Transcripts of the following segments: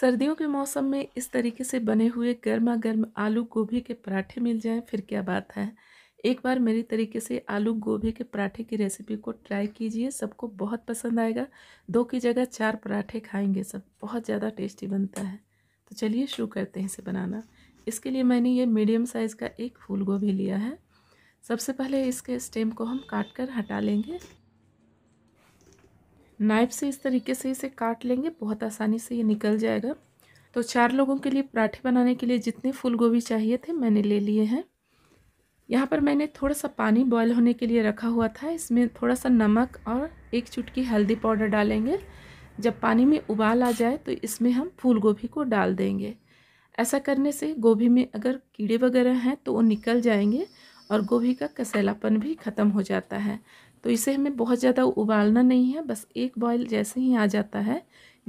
सर्दियों के मौसम में इस तरीके से बने हुए गर्मा गर्म आलू गोभी के पराठे मिल जाएं फिर क्या बात है एक बार मेरी तरीके से आलू गोभी के पराठे की रेसिपी को ट्राई कीजिए सबको बहुत पसंद आएगा दो की जगह चार पराठे खाएंगे सब बहुत ज़्यादा टेस्टी बनता है तो चलिए शुरू करते हैं इसे बनाना इसके लिए मैंने ये मीडियम साइज़ का एक फूल गोभी लिया है सबसे पहले इसके स्टेम को हम काट कर हटा लेंगे नाइफ से इस तरीके से इसे काट लेंगे बहुत आसानी से ये निकल जाएगा तो चार लोगों के लिए पराठे बनाने के लिए जितने फूल गोभी चाहिए थे मैंने ले लिए हैं यहाँ पर मैंने थोड़ा सा पानी बॉयल होने के लिए रखा हुआ था इसमें थोड़ा सा नमक और एक चुटकी हल्दी पाउडर डालेंगे जब पानी में उबाल आ जाए तो इसमें हम फूल गोभी को डाल देंगे ऐसा करने से गोभी में अगर कीड़े वगैरह हैं तो वो निकल जाएंगे और गोभी का कसैलापन भी ख़त्म हो जाता है तो इसे हमें बहुत ज़्यादा उबालना नहीं है बस एक बॉयल जैसे ही आ जाता है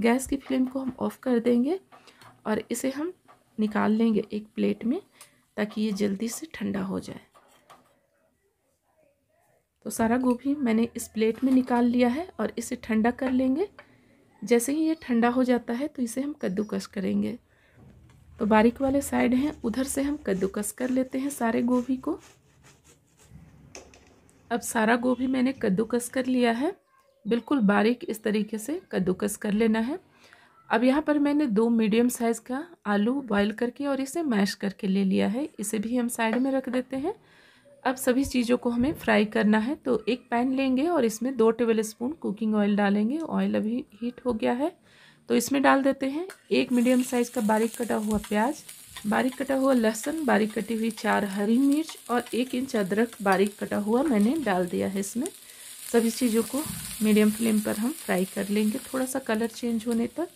गैस की फ्लेम को हम ऑफ़ कर देंगे और इसे हम निकाल लेंगे एक प्लेट में ताकि ये जल्दी से ठंडा हो जाए तो सारा गोभी मैंने इस प्लेट में निकाल लिया है और इसे ठंडा कर लेंगे जैसे ही ये ठंडा हो जाता है तो इसे हम कद्दूकस करेंगे तो बारीक वाले साइड हैं उधर से हम कद्दूकस कर लेते हैं सारे गोभी को अब सारा गोभी मैंने कद्दूकस कर लिया है बिल्कुल बारीक इस तरीके से कद्दूकस कर लेना है अब यहाँ पर मैंने दो मीडियम साइज़ का आलू बॉईल करके और इसे मैश करके ले लिया है इसे भी हम साइड में रख देते हैं अब सभी चीज़ों को हमें फ्राई करना है तो एक पैन लेंगे और इसमें दो टेबल स्पून कुकिंग ऑयल डालेंगे ऑयल अभी हीट हो गया है तो इसमें डाल देते हैं एक मीडियम साइज़ का बारीक कटा हुआ प्याज बारीक कटा हुआ लहसुन बारीक कटी हुई चार हरी मिर्च और एक इंच अदरक बारीक कटा हुआ मैंने डाल दिया है इसमें सभी चीज़ों को मीडियम फ्लेम पर हम फ्राई कर लेंगे थोड़ा सा कलर चेंज होने तक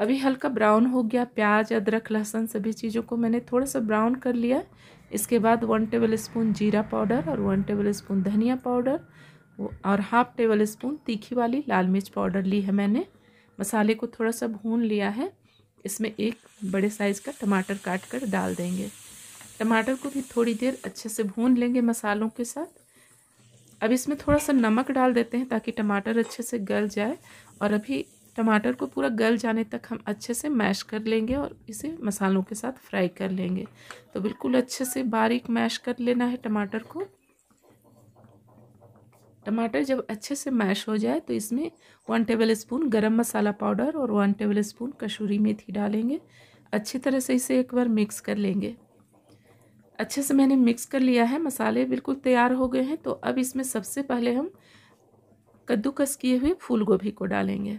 अभी हल्का ब्राउन हो गया प्याज अदरक लहसुन सभी चीज़ों को मैंने थोड़ा सा ब्राउन कर लिया इसके बाद वन टेबल स्पून जीरा पाउडर और वन टेबल स्पून धनिया पाउडर और हाफ टेबल स्पून तीखी वाली लाल मिर्च पाउडर ली है मैंने मसाले को थोड़ा सा भून लिया है इसमें एक बड़े साइज़ का टमाटर काट कर डाल देंगे टमाटर को भी थोड़ी देर अच्छे से भून लेंगे मसालों के साथ अब इसमें थोड़ा सा नमक डाल देते हैं ताकि टमाटर अच्छे से गल जाए और अभी टमाटर को पूरा गल जाने तक हम अच्छे से मैश कर लेंगे और इसे मसालों के साथ फ्राई कर लेंगे तो बिल्कुल अच्छे से बारीक मैश कर लेना है टमाटर को टमाटर जब अच्छे से मैश हो जाए तो इसमें वन टेबल स्पून गर्म मसाला पाउडर और वन टेबल स्पून कसूरी मेथी डालेंगे अच्छी तरह से इसे एक बार मिक्स कर लेंगे अच्छे से मैंने मिक्स कर लिया है मसाले बिल्कुल तैयार हो गए हैं तो अब इसमें सबसे पहले हम कद्दूकस किए हुए फूल गोभी को डालेंगे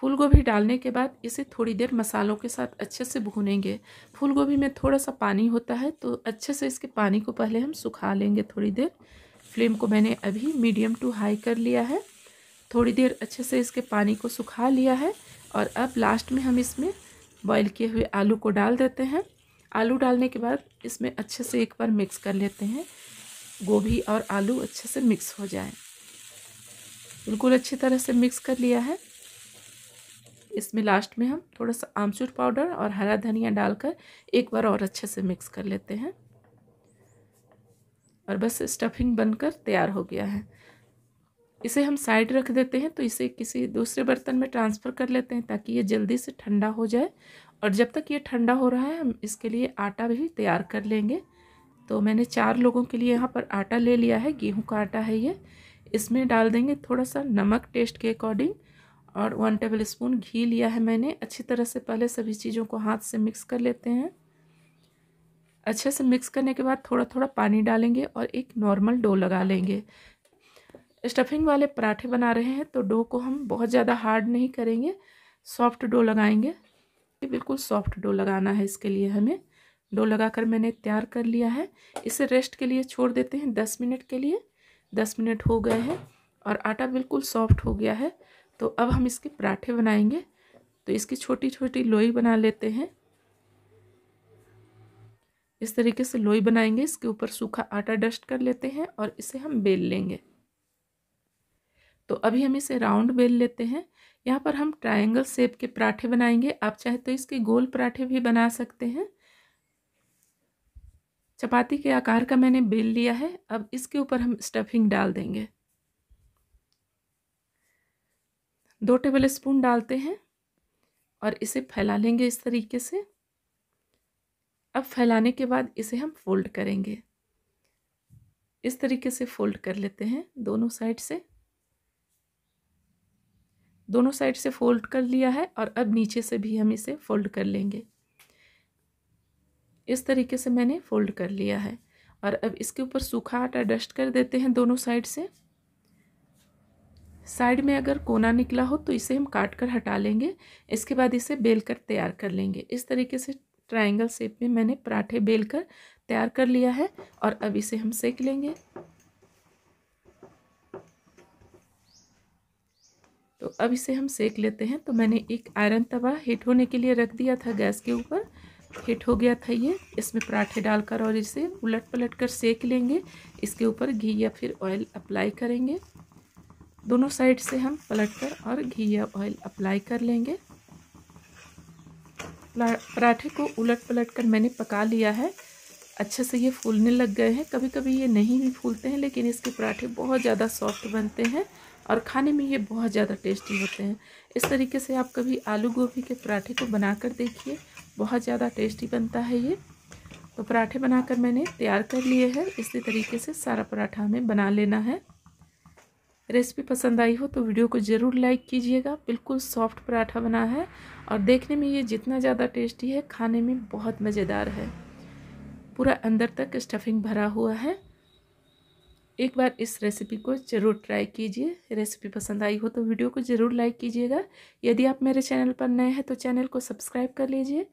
फूल गोभी डालने के बाद इसे थोड़ी देर मसालों के साथ अच्छे से भूनेंगे फूल गोभी में थोड़ा सा पानी होता है तो अच्छे से इसके पानी को पहले हम सुखा लेंगे थोड़ी देर फ्लेम को मैंने अभी मीडियम टू हाई कर लिया है थोड़ी देर अच्छे से इसके पानी को सुखा लिया है और अब लास्ट में हम इसमें बॉईल किए हुए आलू को डाल देते हैं आलू डालने के बाद इसमें अच्छे से एक बार मिक्स कर लेते हैं गोभी और आलू अच्छे से मिक्स हो जाए बिल्कुल अच्छी तरह से मिक्स कर लिया है इसमें लास्ट में हम थोड़ा सा आमचूर पाउडर और हरा धनिया डालकर एक बार और अच्छे से मिक्स कर लेते हैं और बस स्टफिंग बनकर तैयार हो गया है इसे हम साइड रख देते हैं तो इसे किसी दूसरे बर्तन में ट्रांसफ़र कर लेते हैं ताकि ये जल्दी से ठंडा हो जाए और जब तक ये ठंडा हो रहा है हम इसके लिए आटा भी तैयार कर लेंगे तो मैंने चार लोगों के लिए यहाँ पर आटा ले लिया है गेहूँ का आटा है ये इसमें डाल देंगे थोड़ा सा नमक टेस्ट के अकॉर्डिंग और वन टेबल स्पून घी लिया है मैंने अच्छी तरह से पहले सभी चीज़ों को हाथ से मिक्स कर लेते हैं अच्छे से मिक्स करने के बाद थोड़ा थोड़ा पानी डालेंगे और एक नॉर्मल डो लगा लेंगे स्टफिंग वाले पराठे बना रहे हैं तो डो को हम बहुत ज़्यादा हार्ड नहीं करेंगे सॉफ्ट डो लगाएंगे बिल्कुल सॉफ्ट डो लगाना है इसके लिए हमें डो लगाकर मैंने तैयार कर लिया है इसे रेस्ट के लिए छोड़ देते हैं दस मिनट के लिए दस मिनट हो गए हैं और आटा बिल्कुल सॉफ्ट हो गया है तो अब हम इसके पराठे बनाएंगे तो इसकी छोटी छोटी लोई बना लेते हैं इस तरीके से लोई बनाएंगे इसके ऊपर सूखा आटा डस्ट कर लेते हैं और इसे हम बेल लेंगे तो अभी हम इसे राउंड बेल लेते हैं यहाँ पर हम ट्रायंगल शेप के पराठे बनाएंगे आप चाहे तो इसके गोल पराठे भी बना सकते हैं चपाती के आकार का मैंने बेल लिया है अब इसके ऊपर हम स्टफिंग डाल देंगे दो टेबल स्पून डालते हैं और इसे फैला लेंगे इस तरीके से अब फैलाने के बाद इसे हम फोल्ड करेंगे इस तरीके से फोल्ड कर लेते हैं दोनों साइड से दोनों साइड से फोल्ड कर लिया है और अब नीचे से भी हम इसे फोल्ड कर लेंगे इस तरीके से मैंने फोल्ड कर लिया है और अब इसके ऊपर सूखा आटा डस्ट कर देते हैं दोनों साइड से साइड में अगर कोना निकला हो तो इसे हम काट कर हटा लेंगे इसके बाद इसे बेल कर तैयार कर लेंगे इस तरीके से ट्रायंगल शेप में मैंने पराठे बेल कर तैयार कर लिया है और अब इसे हम सेक लेंगे तो अब इसे हम सेक लेते हैं तो मैंने एक आयरन तवा हिट होने के लिए रख दिया था गैस के ऊपर हिट हो गया था ये इसमें पराठे डालकर और इसे उलट पलट कर सेक लेंगे इसके ऊपर घी या फिर ऑयल अप्लाई करेंगे दोनों साइड से हम पलट कर और घी या ऑयल अप्लाई कर लेंगे पराठे को उलट पलट कर मैंने पका लिया है अच्छे से ये फूलने लग गए हैं कभी कभी ये नहीं भी फूलते हैं लेकिन इसके पराठे बहुत ज़्यादा सॉफ्ट बनते हैं और खाने में ये बहुत ज़्यादा टेस्टी होते हैं इस तरीके से आप कभी आलू गोभी के पराठे को बना कर देखिए बहुत ज़्यादा टेस्टी बनता है ये तो पराठे बनाकर मैंने तैयार कर लिए हैं इसी तरीके से सारा पराठा हमें बना लेना है रेसिपी पसंद आई हो तो वीडियो को ज़रूर लाइक कीजिएगा बिल्कुल सॉफ्ट पराठा बना है और देखने में ये जितना ज़्यादा टेस्टी है खाने में बहुत मज़ेदार है पूरा अंदर तक स्टफिंग भरा हुआ है एक बार इस रेसिपी को ज़रूर ट्राई कीजिए रेसिपी पसंद आई हो तो वीडियो को ज़रूर लाइक कीजिएगा यदि आप मेरे चैनल पर नए हैं तो चैनल को सब्सक्राइब कर लीजिए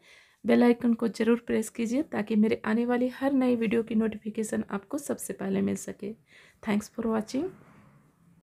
बेल आइकन को ज़रूर प्रेस कीजिए ताकि मेरे आने वाली हर नई वीडियो की नोटिफिकेशन आपको सबसे पहले मिल सके थैंक्स फॉर वॉचिंग